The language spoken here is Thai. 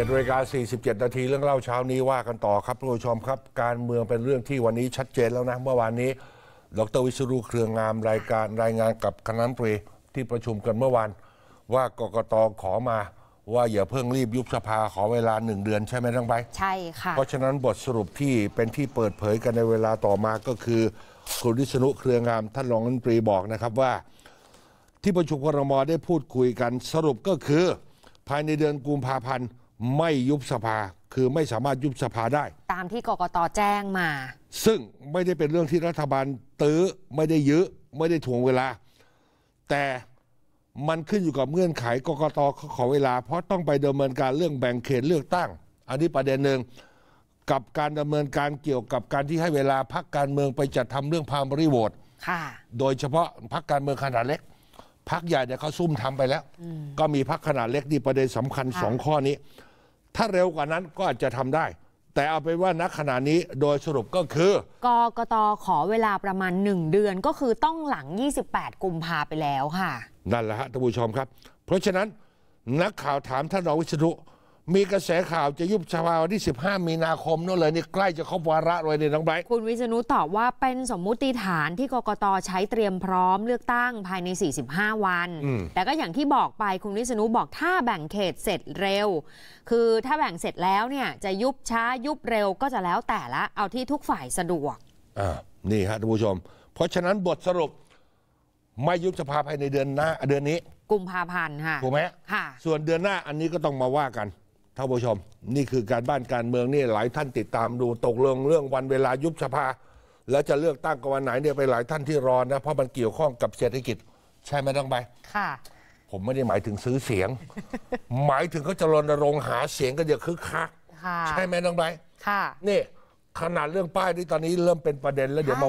7นาสิกา47 นาทีเรื่องเล่าเช้านี้ว่ากันต่อครับผู้ชมครับ การเมืองเป็นเรื่องที่วันนี้ชัดเจนแล้วนะ เมื่อวานนี้ดรวิศรุเครืองามรายการรายงานกับคณะปนตรีที่ประชุมกันเมื่อวานว่ากกตขอมาว่าอย่าเพิ่งรีบยุบสภาขอเวลาหนึ่งเดือนใช่ไหมทั้งไป ใช่ค่ะเพราะฉะนั้นบทสรุปที่เป็นที่เปิดเผยกันในเวลาต่อมาก็คือ คุณวิศรุเครืองามท่านรองรัฐมนตรีบอกนะครับว่าที่ประชุมครมได้พูดคุยกันสรุปก็คือภายในเดือนกุมภาพันธ์ไม่ยุบสภาคือไม่สามารถยุบสภาได้ ตามที่กกตแจ้งมา ซึ่งไม่ได้เป็นเรื่องที่รัฐบาลตื้อไม่ได้ยื้อไม่ได้ถ่วงเวลา แต่มันขึ้นอยู่กับเงื่อนไขกกตเขาขอเวลาเพราะต้องไปดำเนินการเรื่องแบ่งเขตเลือกตั้ง อันนี้ประเด็นหนึ่งกับการดำเนินการเกี่ยวกับการที่ให้เวลาพักการเมืองไปจัดทำเรื่องพามริโวตโดยเฉพาะพักการเมืองขนาดเล็กพักใหญ่เนี่ยเขาซุ่มทำไปแล้ว ก็มีพักขนาดเล็กนี่ประเด็นสำคัญสองข้อนี้ ถ้าเร็วกว่านั้นก็อาจจะทำได้ แต่เอาไปว่านักขณะนี้โดยสรุปก็คือ กกตขอเวลาประมาณ 1 เดือนก็คือต้องหลัง 28กุมภาไปแล้วค่ะ นั่นแหละฮะท่านผู้ชมครับ เพราะฉะนั้น นักข่าวถามท่านรองวิชรุมีกระแสข่าวจะยุบสภาวันที่ 15 มีนาคมนั่นเลยนี่ใกล้จะครบวาระเลยเนี่ยน้องไบรท์คุณวิษณุตอบว่าเป็นสมมุติฐานที่กกตใช้เตรียมพร้อมเลือกตั้งภายใน 45 วัน แต่ก็อย่างที่บอกไปคุณวิษณุบอกถ้าแบ่งเขตเสร็จเร็ว คือถ้าแบ่งเสร็จแล้วเนี่ยจะยุบช้ายุบเร็วก็จะแล้วแต่ละเอาที่ทุกฝ่ายสะดวกอ่านี่ฮะท่านผู้ชม เพราะฉะนั้นบทสรุปไม่ยุบสภาภายในเดือนหน้าเดือนนี้ กุมภาพันธ์ค่ะถูกไหมค่ะส่วนเดือนหน้าอันนี้ก็ต้องมาว่ากันท่านผู้ชม นี่คือการบ้านการเมืองนี่หลายท่านติดตามดูตกลงเรื่องวันเวลายุบสภา แล้วจะเลือกตั้งกันวันไหนเนี่ยไปหลายท่านที่รอนะเพราะมันเกี่ยวข้องกับเศรษฐกิจ ใช่ไหมต้องไปค่ะ ผมไม่ได้หมายถึงซื้อเสียง หมายถึงเขาจะรณรงค์หาเสียงกันอย่างคึกคักใช่ไหมต้องไปค่ะนี่ขนาดเรื่องป้ายนี่ตอนนี้เริ่มเป็นประเด็นแล้วเดี๋ยวมา